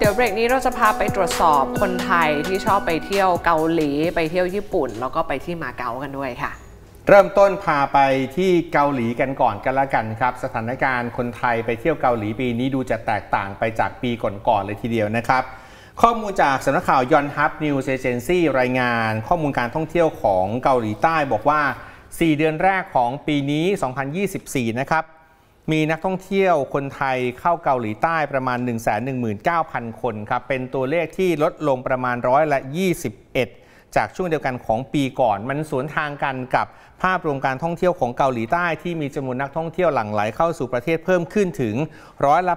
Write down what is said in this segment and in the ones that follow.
เดี๋ยวเบรกนี้เราจะพาไปตรวจสอบคนไทยที่ชอบไปเที่ยวเกาหลีไปเที่ยวญี่ปุ่น แล้วก็ไปที่มาเก๊ากันด้วยค่ะ เริ่มต้นพาไปที่เกาหลีกันก่อนกันละกันครับ สถานการณ์คนไทยไปเที่ยวเกาหลีปีนี้ดูจะแตกต่างไปจากปีก่อนๆเลยทีเดียวนะครับ ข้อมูลจาก สำนักข่าวยอนฮับนิวเซเจนซี่รายงาน ข้อมูลการท่องเที่ยวของเกาหลีใต้บอกว่า 4 เดือนแรกของปีนี้ 2024 นะครับมีนักท่องเที่ยวคนไทยเข้าเกาหลีใต้ประมาณ 119,000 คนครับเป็นตัวเลขที่ลดลงประมาณร้อยละ21 จากช่วงเดียวกันของปีก่อนมันสวนทางกันกับภาพรวมการท่องเที่ยวของเกาหลีใต้ที่มีจำนวนนักท่องเที่ยวหลั่งไหล เข้าสู่ประเทศเพิ่มขึ้นถึงร้อยละ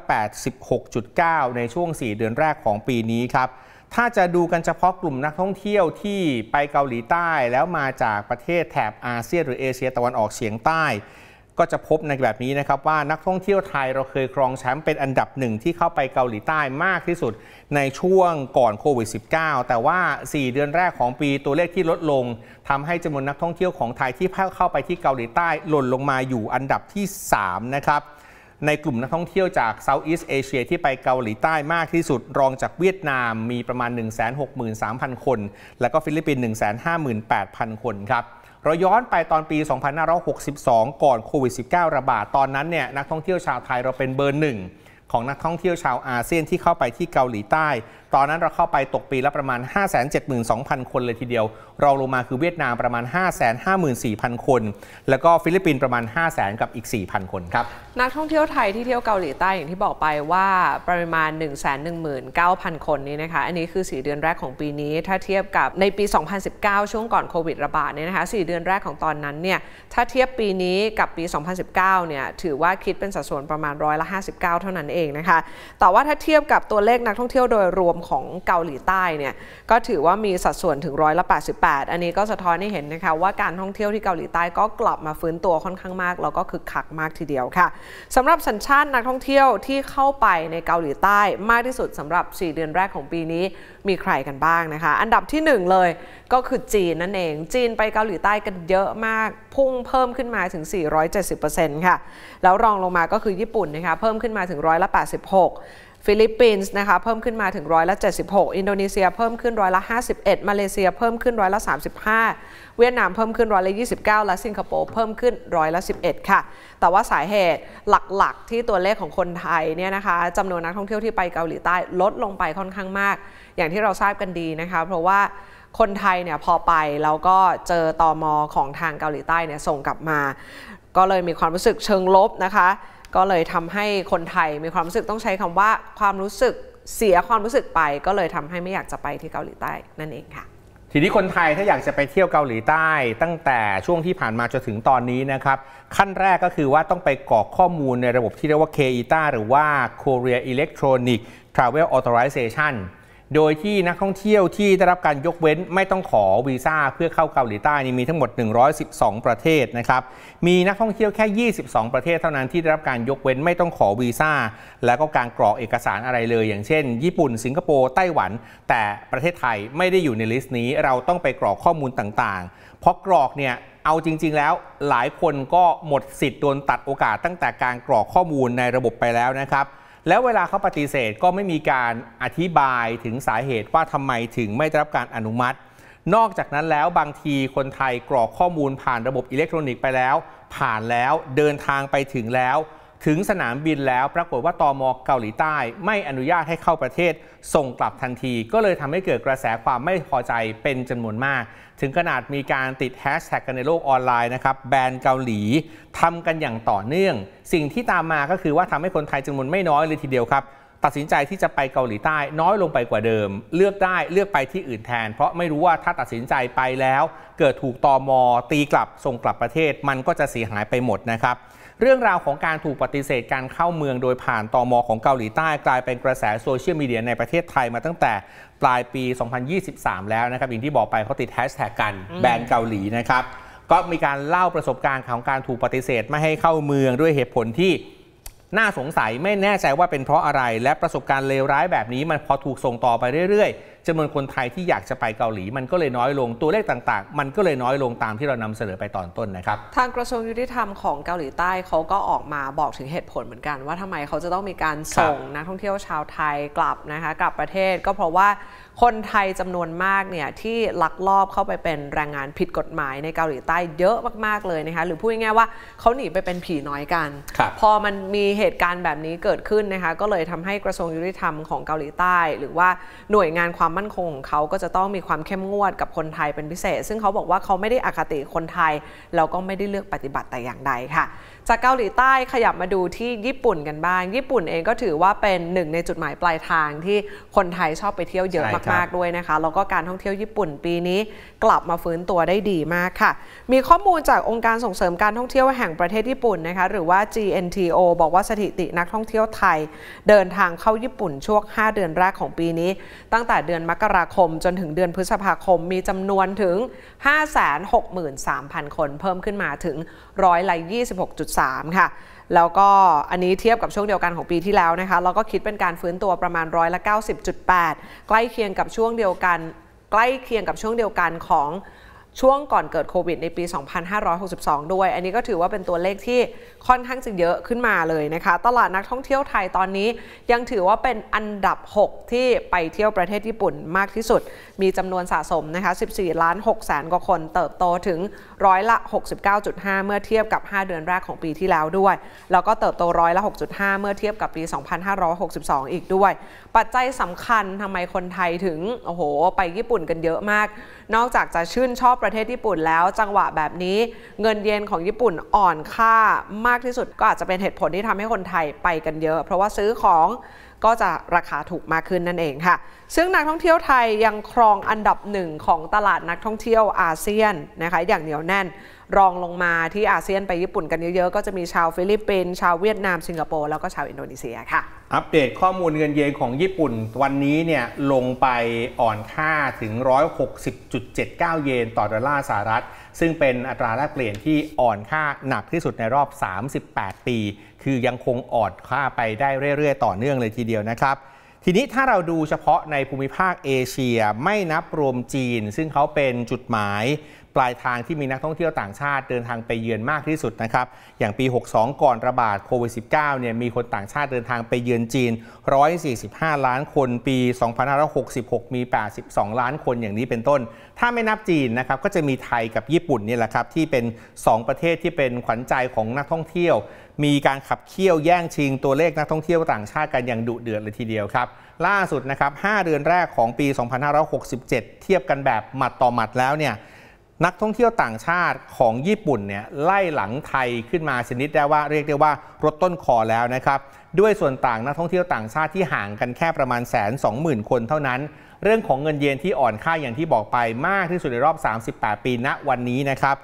86.9 ในช่วง 4 เดือนแรกของปีนี้ครับถ้าจะดูกันเฉพาะกลุ่มนักท่องเที่ยวที่ไปเกาหลีใต้ แล้วมาจากประเทศแถบอาเซียนหรือเอเชียตะวันออกเฉียงใต้ก็จะพบในแบบนี้นะครับว่านักท่องเที่ยวไทยเราเคยครองแชมป์เป็นอันดับหนึ่งที่เข้าไปเกาหลีใต้มากที่สุด ในช่วงก่อนโควิด -19 แต่ว่า 4 เดือนแรกของปีตัวเลขที่ลดลง ทำให้จำนวนนักท่องเที่ยวของไทยที่เข้าไปที่เกาหลีใต้หล่นลงมาอยู่อันดับที่3นะครับในกลุ่มนักท่องเที่ยวจากเซาท์อีสเอเชียที่ไปเกาหลีใต้มากที่สุดรองจากเวียดนามมีประมาณ 163,000 คนแล้วก็ฟิลิปปินส์158,000คนครับเราย้อนไปตอนปี 2562 ก่อนโควิด -19 ระบาด ตอนนั้นเนี่ยนักท่องเที่ยวชาวไทยเราเป็นเบอร์หนึ่งของนักท่องเที่ยวชาวอาเซียนที่เข้าไปที่เกาหลีใต้ตอนนั้นเราเข้าไปตกปีละประมาณ572,000 คนเลยทีเดียว เราลงมาคือเวียดนามประมาณ 554,000 คน แล้วก็ฟิลิปปินส์ประมาณ500,000 กับอีก 4,000 คนครับนักท่องเที่ยวไทยที่เที่ยวเกาหลีใต้อย่างที่บอกไปว่าประมาณ 119,000 คนนี้นะคะ อันนี้คือ 4 เดือนแรกของปีนี้ ถ้าเทียบกับในปี 2019 ช่วงก่อนโควิดระบาดเนี่ยนะคะ4เดือนแรกของตอนนั้นเนี่ย ถ้าเทียบปีนี้กับปี 2019 เนี่ย ถือว่าคิดเป็นสัดส่วนประมาณร้อยละ59 เท่านั้นเองนะคะแต่ว่าถ้าเทียบกับตัวเลขนักท่องเที่ยวโดยรวมของเกาหลีใต้เนี่ยก็ถือว่ามีสัดส่วนถึงร้อยละ88อันนี้ก็สะท้อนให้เห็นนะคะว่าการท่องเที่ยวที่เกาหลีใต้ก็กลับมาฟื้นตัวค่อนข้างมากแล้วก็คึกคักมากทีเดียวค่ะ สำหรับสัญชาตินักท่องเที่ยวที่เข้าไปในเกาหลีใต้มากที่สุด สำหรับ4เดือนแรกของปีนี้มีใครกันบ้างนะคะ อันดับที่1เลยก็คือจีนนั่นเองจีนไปเกาหลีใต้กันเยอะมากพุ่งเพิ่มขึ้นมาถึง470%ค่ะแล้วรองลงมาก็คือญี่ปุ่นนะคะเพิ่มขึ้นมาถึงร้อยละ86ฟิลิปปินส์นะคะเพิ่มขึ้นมาถึงร้อยละ76 อินโดนีเซียเพิ่มขึ้นร้อยละ51มาเลเซียเพิ่มขึ้นร้อยละ35 เวียดนามเพิ่มขึ้นร้อยละ29 และสิงคโปร์เพิ่มขึ้นร้อยละ11 ค่ะ แต่ว่าสาเหตุหลักๆ ที่ตัวเลขของคนไทยเนี่ยนะคะจำนวนนักท่องเที่ยวที่ไปเกาหลีใต้ลดลงไปค่อนข้างมาก อย่างที่เราทราบกันดีนะคะ เพราะว่าคนไทยเนี่ยพอไปแล้วก็เจอตอมอของทางเกาหลีใต้เนี่ยส่งกลับมา ก็เลยมีความรู้สึกเชิงลบนะคะก็เลยทำให้คนไทยมีความรู้สึกต้องใช้คำว่าความรู้สึกเสียความรู้สึกไป ก็เลยทำให้ไม่อยากจะไปที่เกาหลีใต้นั่นเองค่ะ ทีนี้คนไทยถ้าอยากจะไปเที่ยวเกาหลีใต้ ตั้งแต่ช่วงที่ผ่านมาจนถึงตอนนี้นะครับ ขั้นแรกก็คือว่าต้องไปกรอกข้อมูลในระบบที่เรียกว่า KETA หรือว่า Korea Electronic Travel Authorization โดยที่นักท่องเที่ยวที่ได้รับการยกเว้นไม่ต้องขอวีซ่าเพื่อเข้าเกาหลีใต้นี่มีทั้งหมด 112 ประเทศนะครับ มีนักท่องเที่ยวแค่ 22 ประเทศเท่านั้นที่ได้รับการยกเว้นไม่ต้องขอวีซ่า แล้วก็การกรอกเอกสารอะไรเลย อย่างเช่น ญี่ปุ่น สิงคโปร์ ไต้หวัน แต่ประเทศไทยไม่ได้อยู่ในลิสต์นี้ เราต้องไปกรอกข้อมูลต่างๆ เพราะกรอกเนี่ย เอาจริงๆ แล้วหลายคนก็หมดสิทธิ์โดนตัดโอกาสตั้งแต่การกรอกข้อมูลในระบบไปแล้วนะครับแล้วเวลาเขาปฏิเสธก็ไม่มีการอธิบายถึงสาเหตุว่าทำไมถึงไม่ได้รับการอนุมัติ นอกจากนั้นแล้วบางทีคนไทยกรอกข้อมูลผ่านระบบอิเล็กทรอนิกส์ไปแล้ว ผ่านแล้วเดินทางไปถึงแล้วถึงสนามบินแล้วปรากฏว่าตอมเกาหลีใต้ไม่อนุญาตให้เข้าประเทศส่งกลับทันที ก็เลยทำให้เกิดกระแสความไม่พอใจเป็นจำนวนมาก ถึงขนาดมีการติดแฮชแท็กกันในโลกออนไลน์นะครับแบรนด์เกาหลี ทำกันอย่างต่อเนื่อง สิ่งที่ตามมาก็คือว่าทำให้คนไทยจำนวนไม่น้อยเลยทีเดียวครับ ตัดสินใจที่จะไปเกาหลีใต้ น้อยลงไปกว่าเดิม เลือกได้เลือกไปที่อื่นแทนเพราะไม่รู้ว่าถ้าตัดสินใจไปแล้ว เกิดถูกตอมอตีกลับส่งกลับประเทศมันก็จะเสียหายไปหมดนะครับเรื่องราวของการถูกปฏิเสธการเข้าเมืองโดยผ่านตอมอของเกาหลีใต้กลายเป็นกระแสโซเชียลมีเดียในประเทศไทยมาตั้งแต่ปลายปี 2023 แล้วนะครับอย่างที่บอกไปเขาติดแฮชแท็กกันแบนเกาหลีนะครับก็มีการเล่าประสบการณ์ของการถูกปฏิเสธไม่ให้เข้าเมืองด้วยเหตุผลที่น่าสงสัยไม่แน่ใจว่าเป็นเพราะอะไร และประสบการณ์เลวร้ายแบบนี้มันพอถูกส่งต่อไปเรื่อยจำนวนคนไทยที่อยากจะไปเกาหลีมันก็เลยน้อยลงตัวเลขต่าง ๆ มันก็เลยน้อยลงตามที่เรานำเสนอไปตอนต้นนะครับทางกระทรวงยุติธรรมของเกาหลีใต้เขาก็ออกมาบอกถึงเหตุผลเหมือนกัน ว่าทำไมเขาจะต้องมีการส่งนักท่องเที่ยวชาวไทยกลับนะคะกลับประเทศก็เพราะว่าคนไทยจำนวนมากเนี่ยที่ลักลอบเข้าไปเป็นแรงงานผิดกฎหมายในเกาหลีใต้เยอะมากๆเลยนะคะหรือพูดง่ายๆว่าเขาหนีไปเป็นผีน้อยกัน พอมันมีเหตุการณ์แบบนี้เกิดขึ้นนะคะก็เลยทำให้กระทรวงยุติธรรมของเกาหลีใต้ หรือว่าหน่วยงานความมั่นคงของเขาก็จะต้องมีความเข้มงวดกับคนไทยเป็นพิเศษ ซึ่งเขาบอกว่าเขาไม่ได้อคติคนไทยแล้วก็ไม่ได้เลือกปฏิบัติแต่อย่างใดค่ะ จากเกาหลีใต้ขยับมาดูที่ญี่ปุ่นกันบ้างญี่ปุ่นเองก็ถือว่าเป็นหนึ่งในจุดหมายปลายทางที่คนไทยชอบไปเที่ยวเยอะมากๆด้วยนะคะแล้วก็การท่องเที่ยวญี่ปุ่นปีนี้กลับมาฟื้นตัวได้ดีมากค่ะ มีข้อมูลจากองค์การส่งเสริม การท่องเที่ยวแห่งประเทศญี่ปุ่นนะคะหรือว่า GNTO บอกว่าสถิตินักท่องเที่ยวไทยเดินทางเข้าญี่ปุ่นช่วง5เดือนแรกของปีนี้ ตั้งแต่เดือนนมกราคมจนถึงเดือนพฤษภาคมมีจำนวนถึง 563,000 คน เพิ่มขึ้นมาถึงร้อยละ26.3 ค่ะ แล้วก็อันนี้เทียบกับช่วงเดียวกันของปีที่แล้วนะคะเราก็คิดเป็นการฟื้นตัวประมาณร้อยละ90.8 ใกล้เคียงกับช่วงเดียวกัน ใกล้เคียงกับช่วงเดียวกันของช่วงก่อนเกิดโควิดในปี 2562 ด้วย อันนี้ก็ถือว่าเป็นตัวเลขที่ค่อนข้างจะเยอะขึ้นมาเลยนะคะ ตลาดนักท่องเที่ยวไทยตอนนี้ ยังถือว่าเป็นอันดับ 6 ที่ไปเที่ยวประเทศญี่ปุ่นมากที่สุด มีจำนวนสะสมนะคะ 14 ล้าน6แสนกว่าคน เติบโตถึงร้อยละ69.5 เมื่อเทียบกับ 5 เดือนแรกของปีที่แล้วด้วย แล้วก็เติบโตร้อยละ6.5 เมื่อเทียบกับปี 2562 อีกด้วย ปัจจัยสำคัญทำไมคนไทยถึง โอ้โห ไปญี่ปุ่นกันเยอะมาก นอกจากจะชื่นชอบประเทศญี่ปุ่นแล้วจังหวะแบบนี้เงินเยนของญี่ปุ่นอ่อนค่ามากที่สุดก็อาจจะเป็นเหตุผลที่ทำให้คนไทยไปกันเยอะ เพราะว่าซื้อของก็จะราคาถูกมากขึ้นนั่นเองค่ะ ซึ่งนักท่องเที่ยวไทยยังครองอันดับหนึ่งของตลาดนักท่องเที่ยวอาเซียนนะคะอย่างเหนียวแน่นรองลงมาที่อาเซียนไปญี่ปุ่นกันเยอะๆก็จะมีชาวฟิลิปปินส์ชาวเวียดนาม สิงคโปร์แล้วก็ชาวอินโดนีเซียค่ะอัปเดตข้อมูลเงินเยนของญี่ปุ่นวันนี้เนี่ยลงไปอ่อนค่าถึง 160.79 เยนต่อดอลลาร์สหรัฐ ซึ่งเป็นอัตราแลกเปลี่ยนที่อ่อนค่าหนักที่สุดในรอบ 38 ปี คือยังคงอ่อนค่าไปได้เรื่อย ๆ ต่อเนื่องเลยทีเดียวนะครับ ทีนี้ถ้าเราดูเฉพาะในภูมิภาคเอเชียไม่นับรวมจีนซึ่งเขาเป็นจุดหมายปลายทางที่มีนักท่องเที่ยวต่างชาติเดินทางไปเยือนมากที่สุดนะครับ อย่างปี 62 ก่อนระบาดโควิด -19 เนี่ย มีคนต่างชาติเดินทางไปเยือนจีน 145 ล้านคน ปี 2566 มี 82 ล้านคนอย่างนี้เป็นต้น ถ้าไม่นับจีนนะครับ ก็จะมีไทยกับญี่ปุ่นนี่แหละครับ ที่เป็น 2 ประเทศที่เป็นขวัญใจของนักท่องเที่ยว มีการขับเคี่ยวแย่งชิงตัวเลขนักท่องเที่ยวต่างชาติกันอย่างดุเดือดเลยทีเดียวครับ ล่าสุดนะครับ5เดือนแรกของปี 2567 เทียบกันแบบหมัดต่อหมัดแล้วเนี่ยนักท่องเที่ยวต่างชาติของญี่ปุ่นเนี่ยไล่หลังไทยขึ้นมาชนิดได้ว่าเรียกได้ว่ารถต้นคอแล้วนะครับด้วยส่วนต่างนักท่องเที่ยวต่างชาติที่ห่างกันแค่ประมาณแสนสองหมื่นคนเท่านั้น เรื่องของเงินเยนที่อ่อนค่าอย่างที่บอกไปมากที่สุดในรอบ 38 ปีณวันนี้นะครับ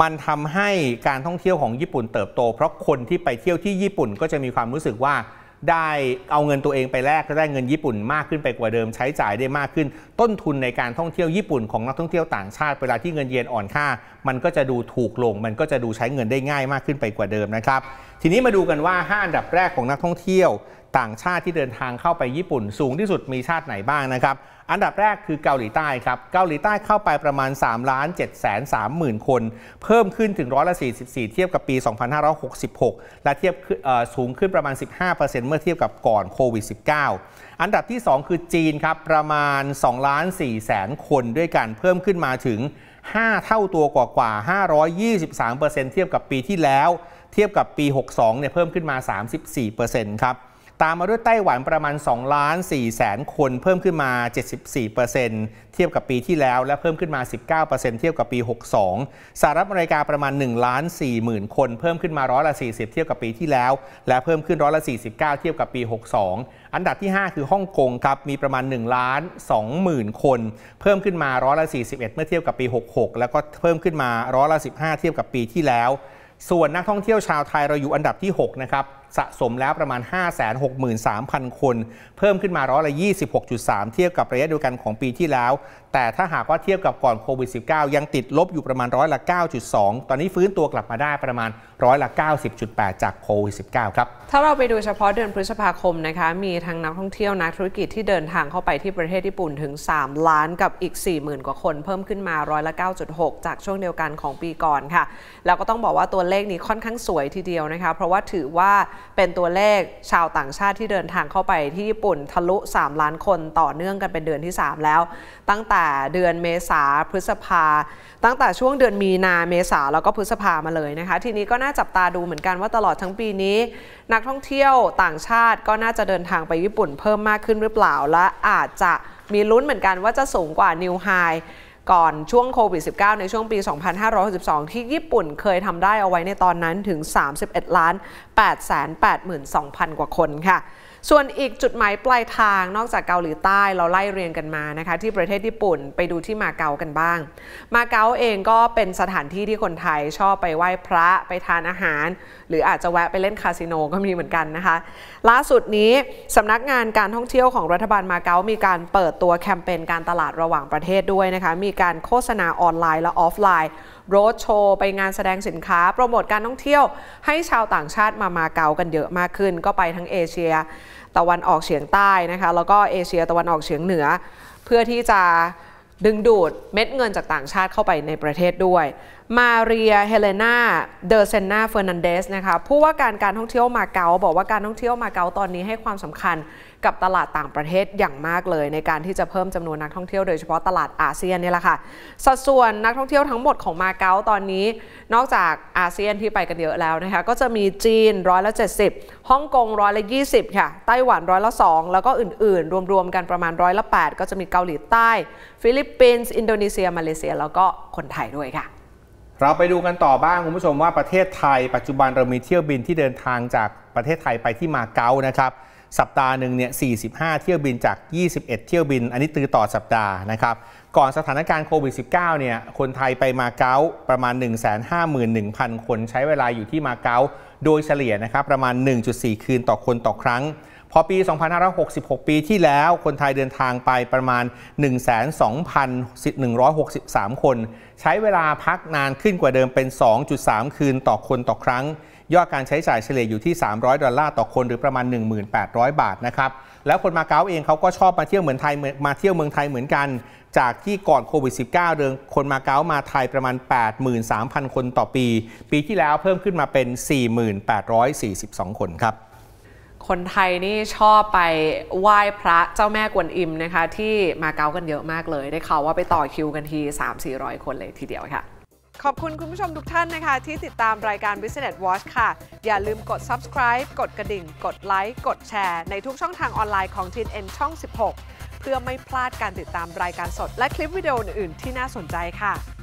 มันทำให้การท่องเที่ยวของญี่ปุ่นเติบโต เพราะคนที่ไปเที่ยวที่ญี่ปุ่นก็จะมีความรู้สึกว่าได้เอาเงินตัวเองไปแลกก็ได้เงินญี่ปุ่นมากขึ้นไปกว่าเดิม ใช้จ่ายได้มากขึ้น ต้นทุนในการท่องเที่ยวญี่ปุ่นของนักท่องเที่ยวต่างชาติเวลาที่เงินเยนอ่อนค่ามันก็จะดูถูกลง มันก็จะดูใช้เงินได้ง่ายมากขึ้นไปกว่าเดิมนะครับทีนี้มาดูกันว่า 5 อันดับแรกของนักท่องเที่ยวต่างชาติที่เดินทางเข้าไปญี่ปุ่นสูงที่สุดมีชาติไหนบ้างนะครับ อันดับแรกคือเกาหลีใต้ครับ เกาหลีใต้เข้าไปประมาณ3ล้าน7 3ื่นคน เพิ่มขึ้นถึงร้อยละ44เทียบกับปี 2566 และเทียบสูงขึ้นประมาณ 15%เมื่อเทียบกับก่อนโควิด -19 อันดับที่ 2 คือจีนครับประมาณ2ล้าน4แสนคนด้วยกันเพิ่มขึ้นมาถึง 5 เท่าตัวกว่าวา523%เทียบกับปีที่แล้วเทียบกับปี 62เนี่ย เพิ่มขึ้นมา 34%ครับ ตามมาด้วยไต้หวันประมาณ2ล้าน4แสนคนเพิ่มขึ้นมา 74%เทียบกับปีที่แล้ว และเพิ่มขึ้นมา 19%เทียบ กับปี 62สหรัฐอเมริกาประมาณ1ล้าน4หมื่นคน เพิ่มขึ้นมาร้อยละ 40 เทียบกับปีที่แล้ว และเพิ่มขึ้นร้อยละ 49 เทียบกับปี 62 อันดับที่ 5 คือฮ่องกงครับ มีประมาณ1ล้าน2หมื่นคน เพิ่มขึ้นมาร้อยละ 41 เมื่อเทียบกับปี 66 แล้วก็เพิ่มขึ้นมาร้อยละ 15 เทียบกับปีที่แล้วส่วนนักท่องเที่ยวชาวไทยเราอยู่อันดับที่ 6 นะครับสะสมแล้วประมาณ563,000 คน เพิ่มขึ้นมาร้อยละ26.3 เทียบกับระยะเดียวกันของปีที่แล้ว แต่ถ้าหากว่าเทียบกับก่อนโควิด -19 ยังติดลบอยู่ประมาณร้อยละ9.2 ตอนนี้ฟื้นตัวกลับมาได้ประมาณร้อยละ90.8 จากโควิด -19 ครับ ถ้าเราไปดูเฉพาะเดือนพฤษภาคมนะคะ มีทั้งนักท่องเที่ยว นักธุรกิจที่เดินทางเข้าไปที่ประเทศญี่ปุ่นถึง 3 ล้านกับอีก 40,000 กว่าคน เพิ่มขึ้นมาร้อยละ9.6 จากช่วงเดียวกันของปีก่อนค่ะ แล้วก็ต้องบอกว่าตัวเลขนี้ค่อนข้างสวยทีเดียวนะคะเพราะว่าถือว่าเป็นตัวเลขชาวต่างชาติที่เดินทางเข้าไปที่ญี่ปุ่นทะลุ 3 ล้านคนต่อเนื่องกันเป็นเดือนที่ 3 แล้ว ตั้งแต่เดือนเมษาพฤษภา ตั้งแต่ช่วงเดือนมีนาเมษาแล้วก็พฤษภามาเลยนะคะทีนี้ก็น่าจับตาดูเหมือนกันว่าตลอดทั้งปีนี้ นักท่องเที่ยวต่างชาติก็น่าจะเดินทางไปญี่ปุ่นเพิ่มมากขึ้นหรือเปล่า และอาจจะมีลุ้นเหมือนกันว่าจะสูงกว่านิวไฮก่อนช่วงโควิด -19 ในช่วงปี 2562 ที่ญี่ปุ่นเคยทำได้เอาไว้ในตอนนั้น ถึง 31ล้าน8 8 2 0 0 0 กว่าคนค่ะส่วนอีกจุดหมายปลายทางนอกจากเกาหลีใต้เราไล่เรียงกันมานะคะที่ประเทศญี่ปุ่นไปดูที่มาเก๊ากันบ้าง มาเก๊าเองก็เป็นสถานที่ที่คนไทย ชอบไปไหว้พระไปทานอาหาร หรืออาจจะแวะไปเล่นคาสิโนก็มีเหมือนกันนะคะล่าสุดนี้สำนักงานการท่องเที่ยวของรัฐบาลมาเก๊า มีการเปิดตัวแคมเปญการตลาดระหว่างประเทศด้วยนะคะมีการโฆษณาออนไลน์และออฟไลน์โรดโชว์ไปงานแสดงสินค้าโปรโมทการท่องเที่ยวให้ชาวต่างชาติมามาเก๊ากันเยอะมากขึ้น ก็ไปทั้งเอเชียตะวันออกเฉียงใต้นะคะแล้วก็เอเชียตะวันออกเฉียงเหนือ เพื่อที่จะดึงดูดเม็ดเงินจากต่างชาติเข้าไปในประเทศด้วยมาเรียเฮเลนาเดอเซนนาเฟอร์นันเดสนะคะผู้ว่าการการท่องเที่ยวมาเก๊าบอกว่าการท่องเที่ยวมาเก๊าตอนนี้ให้ความสำคัญกับตลาดต่างประเทศอย่างมากเลย ในการที่จะเพิ่มจำนวนนักท่องเที่ยวโดยเฉพาะตลาดอาเซียนนี่แหละค่ะ สัดส่วนนักท่องเที่ยวทั้งหมดของมาเก๊าตอนนี้ นอกจากอาเซียนที่ไปกันเยอะแล้วนะคะก็จะมีจีนร้อยละเจ็ดสิบฮ่องกงร้อยละยี่สิบค่ะไต้หวันร้อยละสองแล้วก็อื่นๆ รวมๆ กันประมาณร้อยละแปดก็จะมีเกาหลีใต้ ฟิลิปปินส์อินโดนีเซียมาเลเซียแล้วก็คนไทยด้วยค่ะ เราไปดูกันต่อบ้างคุณผู้ชมว่าประเทศไทย ปัจจุบันเรามีเที่ยวบินที่เดินทางจากประเทศไทยไปที่มาเก๊านะครับสัปดาห์หนึ่งเนี่ย 45 เที่ยวบินจาก 21 เที่ยวบิน อันนี้ตือต่อสัปดาห์นะครับ ก่อนสถานการณ์โควิด -19 เนี่ย คนไทยไปมาเก๊าประมาณ 151,000 คนใช้เวลาอยู่ที่มาเก๊าโดยเฉลี่ยนะครับประมาณ 1.4 คืนต่อคนต่อครั้ง พอปี 2566 ปีที่แล้ว คนไทยเดินทางไปประมาณ 1 2 1 6 3 คน ใช้เวลาพักนานขึ้นกว่าเดิมเป็น 2.3 คืนต่อคนต่อครั้งยอดการใช้จ่ายเฉลี่ยอยู่ที่ 300 ดอลลาร์ต่อคนหรือประมาณ 1,800 บาทนะครับ แล้วคนมาเก๊าเองเขาก็ชอบมาเที่ยวเหมือนไทยมาเที่ยวเมืองไทยเหมือนกัน จากที่ก่อนโควิด -19 เดิมคนมาเก๊ามาไทยประมาณ 83,000 คนต่อปี ปีที่แล้วเพิ่มขึ้นมาเป็น 4,842 คนครับ คนไทยนี่ชอบไปไหว้พระเจ้าแม่กวนอิมนะคะที่มาเก๊ากันเยอะมากเลยได้ข่าวว่าไปต่อคิวกันที 3 400 คนเลยทีเดียวค่ะขอบคุณคุณผู้ชมทุกท่านนะคะที่ติดตามรายการ Business Watch ค่ะ อย่าลืมกด subscribe กดกระดิ่ง กดไลค์กดแชร์ ในทุกช่องทางออนไลน์ของ t n n ช่อง 16 เพื่อไม่พลาดการติดตามรายการสด และคลิปวิดีโออื่นๆ ที่น่าสนใจค่ะ